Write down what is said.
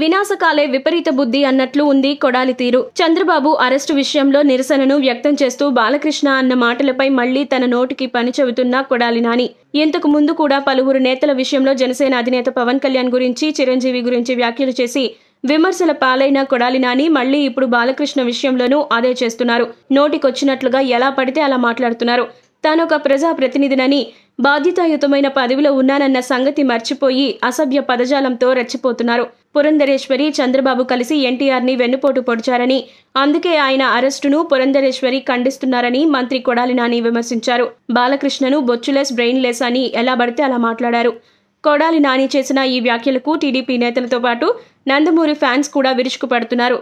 వినాశకాలే విపరీత బుద్ధి అన్నట్లు ఉంది కొడాలి తీరు చంద్రబాబు అరెస్టు విషయంలో నిరసనను వ్యక్తం చేస్తూ బాలకృష్ణ అన్న మాటలపై మళ్లీ తన నోటికి పని చెబుతున్న కొడాలి నాని ఇంతకు ముందు కూడా పలువురు నేతల విషయంలో జనసేన అధినేత పవన్ కళ్యాణ్ గురించి చిరంజీవి గురించి వ్యాఖ్యలు చేసి విమర్శల పాలైన కొడాలి నాని మళ్లీ ఇప్పుడు బాలకృష్ణ విషయంలోనూ అదే చేస్తున్నారు నోటికొచ్చినట్లుగా ఎలా పడితే అలా మాట్లాడుతున్నారు తానొక ప్రజాప్రతినిధినని బాధ్యతాయుతమైన పదవిలో ఉన్నానన్న సంగతి మర్చిపోయి అసభ్య పదజాలంతో రెచ్చిపోతున్నారు పురంధరేశ్వరి చంద్రబాబు కలిసి ఎన్టీఆర్ని వెన్నుపోటు పొడిచారని అందుకే ఆయన అరెస్టును పురంధరేశ్వరి ఖండిస్తున్నారని మంత్రి కొడాలి నాని విమర్శించారు బాలకృష్ణను బొచ్చులెస్ బ్రెయిన్లెస్ అని ఎలా పడితే అలా మాట్లాడారు కొడాలి నాని చేసిన ఈ వ్యాఖ్యలకు టీడీపీ నేతలతో పాటు నందమూరి ఫ్యాన్స్ కూడా విరుచుకుపడుతున్నారు